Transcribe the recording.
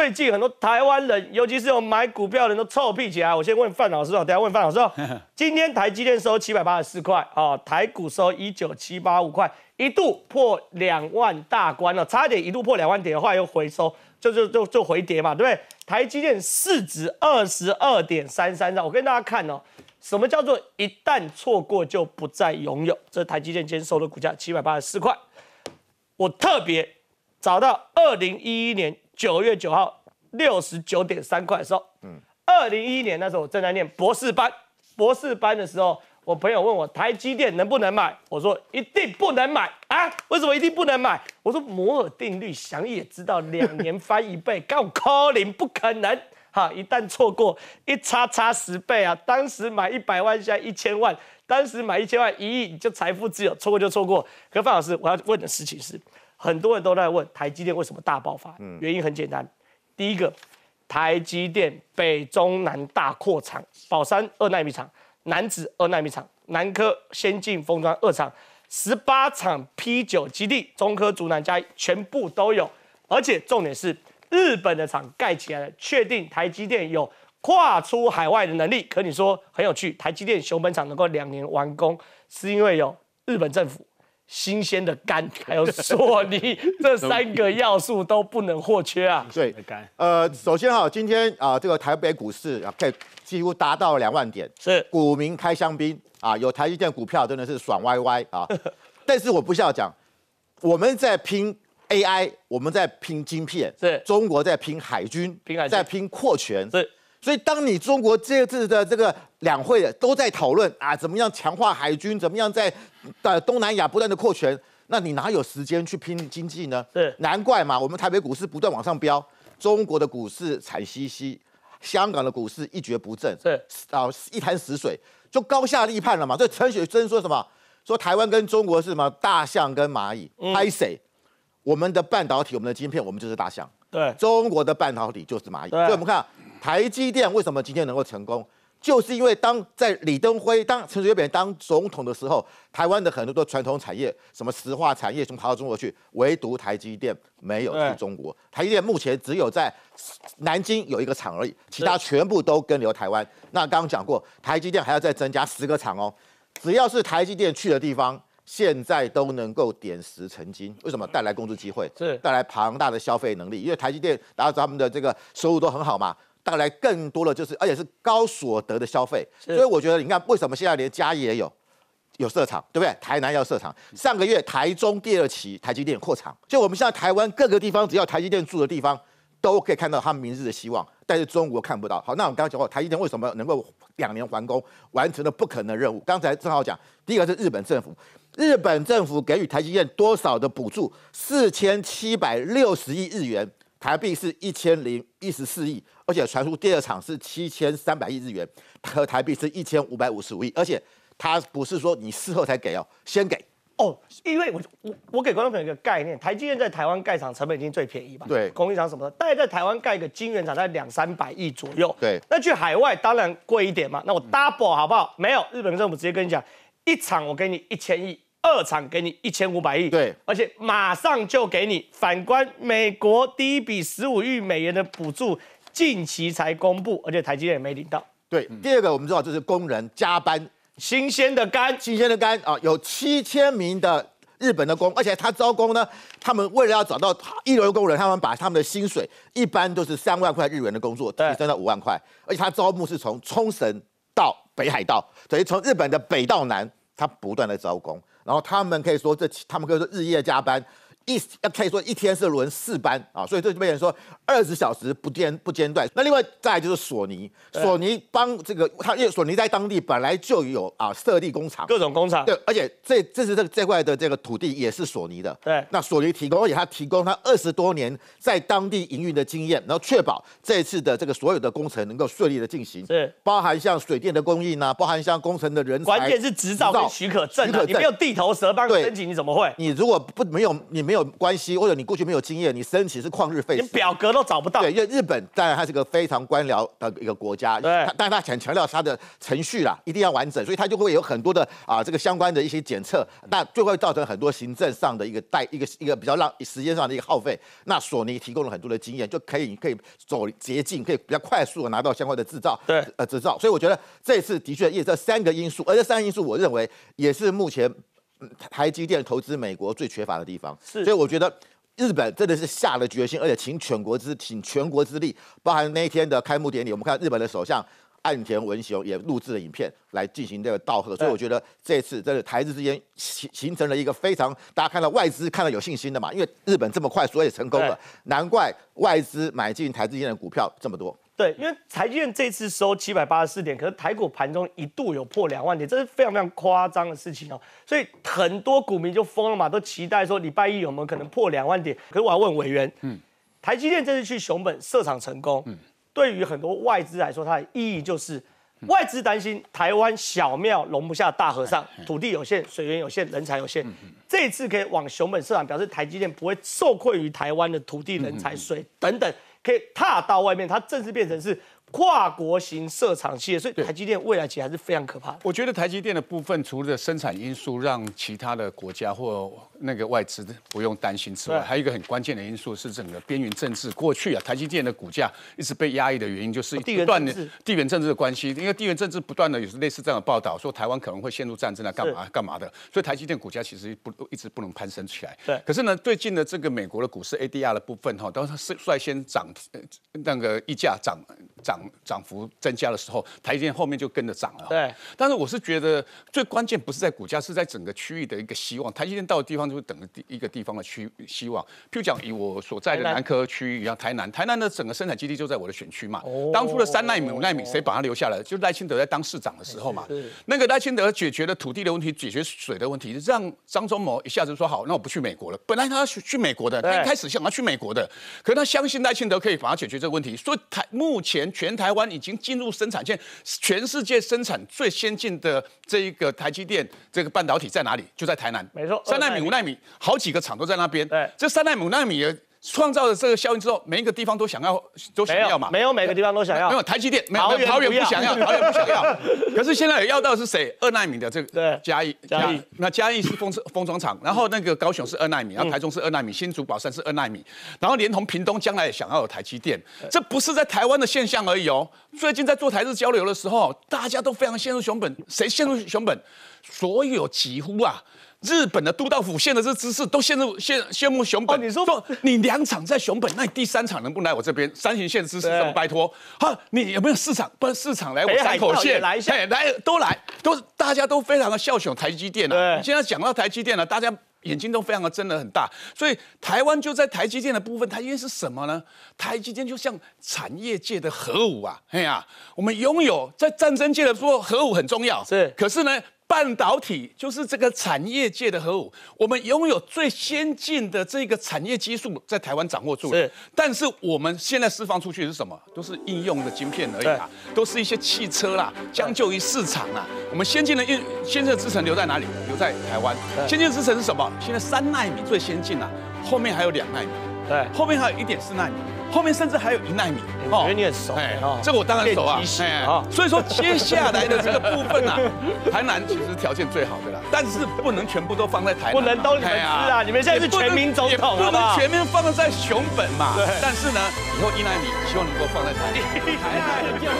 最近很多台湾人，尤其是有买股票的人，都臭屁起来。我先问范老师哦，等下问范老师。今天台积电收七百八十四块，啊，台股收一九七八五块，一度破两万大关了，差点一度破两万点的话又回收，就就就就回跌嘛，对不对？台积电市值二十二点三三兆。我跟大家看哦，什么叫做一旦错过就不再拥有？这台积电今天收的股价七百八十四块，我特别找到二零一一年。九月九号，六十九点三块的时候，嗯，二零一一年那时候我正在念博士班，博士班的时候，我朋友问我台积电能不能买，我说一定不能买啊，为什么一定不能买？我说摩尔定律，想也知道两年翻一倍，calling 不可能，哈，一旦错过一差差十倍啊，当时买一百万现在一千万，当时买一千万一亿你就财富自由，错过就错过。可范老师，我要问的事情是。很多人都在问台积电为什么大爆发？原因很简单，第一个，台积电北中南大扩厂，宝山二纳米厂、南子二纳米厂、南科先进封装二厂、十八厂 P 九基地、中科竹南加全部都有。而且重点是，日本的厂盖起来了，确定台积电有跨出海外的能力。可你说很有趣，台积电熊本厂能够两年完工，是因为有日本政府。新鲜的肝，还有索尼，这三个要素都不能或缺啊。对。肝。呃，首先哈，今天啊，这个台北股市啊，可以几乎达到两万点。是。股民开香槟啊，有台积电股票真的是爽歪歪啊。但是我不需要讲，我们在拼 AI，我们在拼晶片，是。中国在拼海军，拼海军在拼扩权，是。所以当你中国这次的这个。两会的都在讨论啊，怎么样强化海军，怎么样在呃东南亚不断的扩权，那你哪有时间去拼经济呢？对，难怪嘛，我们台北股市不断往上飙，中国的股市惨兮兮，香港的股市一蹶不振，是啊一潭死水，就高下立判了嘛。所以陈雪生说什么？说台湾跟中国是什么？大象跟蚂蚁，拍谁？我们的半导体，我们的晶片，我们就是大象，对，中国的半导体就是蚂蚁。所以我们看台积电为什么今天能够成功？就是因为当在李登辉当陈水扁当总统的时候，台湾的很多的传统产业，什么石化产业，都跑到中国去，唯独台积电没有去中国。台积电目前只有在南京有一个厂而已，其他全部都跟留台湾。那刚刚讲过，台积电还要再增加十个厂哦。只要是台积电去的地方，现在都能够点石成金。为什么？带来工作机会，是带来庞大的消费能力，因为台积电然后他们的这个收入都很好嘛。带来更多的就是，而且是高所得的消费，所以我觉得，你看为什么现在连家也有有设厂，对不对？台南要设厂，上个月台中第二期台积电扩厂，就我们现在台湾各个地方，只要台积电住的地方，都可以看到它明日的希望。但是中国看不到。好，那我们刚讲过，台积电为什么能够两年完工，完成了不可能的任务？刚才正好讲，第一个是日本政府，日本政府给予台积电多少的补助？四千七百六十亿日元。台币是一千零一十四亿，而且传出第二场是七千三百亿日元，和台币是一千五百五十五亿，而且它不是说你事后才给哦，先给哦，因为我我我给观众朋友一个概念，台积电在台湾盖厂成本已经最便宜吧？对，工艺厂什么，大概在台湾盖一个晶圆厂在两三百亿左右，对，那去海外当然贵一点嘛，那我 double 好不好？没有，日本政府直接跟你讲，一场我给你一千亿。二厂给你一千五百亿，对，而且马上就给你。反观美国第一笔十五亿美元的补助近期才公布，而且台积电也没领到。对，第二个我们知道就是工人加班，新鲜的肝，新鲜的肝啊，有七千名的日本的工，而且他招工呢，他们为了要找到一流工人，他们把他们的薪水一般都是三万块日元的工作提升到五万块，而且他招募是从冲绳到北海道，等于从日本的北到南，他不断的招工。然后他们可以说，这他们可以说日夜加班。一可以说一天是轮四班啊，所以这就被人说二十小时不间不间断。那另外再就是索尼，索尼帮这个，他因为索尼在当地本来就有啊设立工厂，各种工厂。对，而且这这是这这块的这个土地也是索尼的。对。那索尼提供，而且他提供他二十多年在当地营运的经验，然后确保这次的这个所有的工程能够顺利的进行。对。包含像水电的供应啊，包含像工程的人才，关键是执照跟许可证。许可证，你没有地头蛇帮你申请，你怎么会？你如果不没有你。没有关系，或者你过去没有经验，你申请是旷日费时，你表格都找不到。对，因为日本当然它是个非常官僚的一个国家，对，但是它很强调它的程序啦，一定要完整，所以它就会有很多的啊，这个相关的一些检测，那就会造成很多行政上的一个代一个一个比较让时间上的一个耗费。那索尼提供了很多的经验，就可以可以走捷径，可以比较快速的拿到相关的制造，对，呃，执照。所以我觉得这次的确也这三个因素，而这三个因素，我认为也是目前。台积电投资美国最缺乏的地方，是所以我觉得日本真的是下了决心，而且请全国之请全国之力，包含那一天的开幕典礼，我们看日本的首相岸田文雄也录制了影片来进行这个道贺，所以我觉得这次真的台日之间形形成了一个非常大家看到外资看到有信心的嘛，因为日本这么快所以成功了，难怪外资买进台资电的股票这么多。对，因为台积电这次收七百八十四点，可是台股盘中一度有破两万点，这是非常非常夸张的事情哦。所以很多股民就疯了嘛，都期待说礼拜一有没有可能破两万点。可是我要问委员，嗯，台积电这次去熊本设厂成功，嗯，对于很多外资来说，它的意义就是外资担心台湾小庙容不下大和尚，土地有限，水源有限，人才有限，这次可以往熊本市场，表示台积电不会受困于台湾的土地、人才、水等等。可以踏到外面，它正式变成是。跨国型设厂企业，所以台积电未来其实还是非常可怕。我觉得台积电的部分，除了生产因素让其他的国家或那个外资不用担心之外，还有一个很关键的因素是整个边缘政治。过去啊，台积电的股价一直被压抑的原因，就是地缘的地缘政治的关系，因为地缘政治不断的有类似这样的报道，说台湾可能会陷入战争啊，干嘛干嘛的，所以台积电股价其实不一直不能攀升起来。对，可是呢，最近的这个美国的股市 ADR 的部分哈，都是率先涨那个溢价涨涨。涨幅增加的时候，台积电后面就跟着涨了。对，但是我是觉得最关键不是在股价，是在整个区域的一个希望。台积电到的地方，就等一个地方的区希望。譬如讲，以我所在的南科区域，像台南，台南的整个生产基地就在我的选区嘛。哦。当初的三奈米、五奈米，谁把它留下来？就赖清德在当市长的时候嘛。那个赖清德解决了土地的问题，解决水的问题，让张忠谋一下子说：“好，那我不去美国了。”本来他要去美国的，他一开始想他去美国的，可是他相信赖清德可以把他解决这个问题，所以台目前全。全台湾已经进入生产线，全世界生产最先进的这一个台积电，这个半导体在哪里？就在台南。没错，三纳米、五纳米，好几个厂都在那边。对，这三纳米、五纳米创造了这个效应之后，每一个地方都想要，都想要嘛？没有，每个地方都想要。没有台积电，桃园不想要，桃园不想要。可是现在要到是谁？二纳米的这个，对，嘉义，嘉义。那嘉义是封封装厂，然后那个高雄是二纳米，然后台中是二纳米，新竹宝山是二纳米，然后连同屏东将来也想要有台积电。这不是在台湾的现象而已哦。最近在做台日交流的时候，大家都非常陷入熊本，谁陷入熊本？所有几乎啊。日本的都道府县的这姿持都陷入陷陷入熊本。哦，你说说，你两场在熊本，那你第三场能不能来我这边？三行县姿持怎么拜托？好，你有没有市场？不是市场来我山口县来一下，来都来都，大家都非常的笑雄台积电啊。你现在讲到台积电了，大家眼睛都非常的睁得很大。所以台湾就在台积电的部分，它因为是什么呢？台积电就像产业界的核武啊！哎呀，我们拥有在战争界的说核武很重要。是。可是呢？半导体就是这个产业界的核武，我们拥有最先进的这个产业技术，在台湾掌握住了。但是我们现在释放出去是什么？都是应用的晶片而已啊，都是一些汽车啦，将就于市场啊。我们先进的运，先进的制程留在哪里？留在台湾。先进的制程是什么？现在三纳米最先进了，后面还有两纳米。对，后面还有一点四纳米，后面甚至还有一纳米我觉得你很熟，哎，这个我当然熟啊。哎，所以说接下来的这个部分啊，台南其实条件最好的啦，但是不能全部都放在台南，不能都你们吃啊，你们现在是全民总统不能全面放在熊本嘛。但是呢，以后一纳米希望能够放在台南。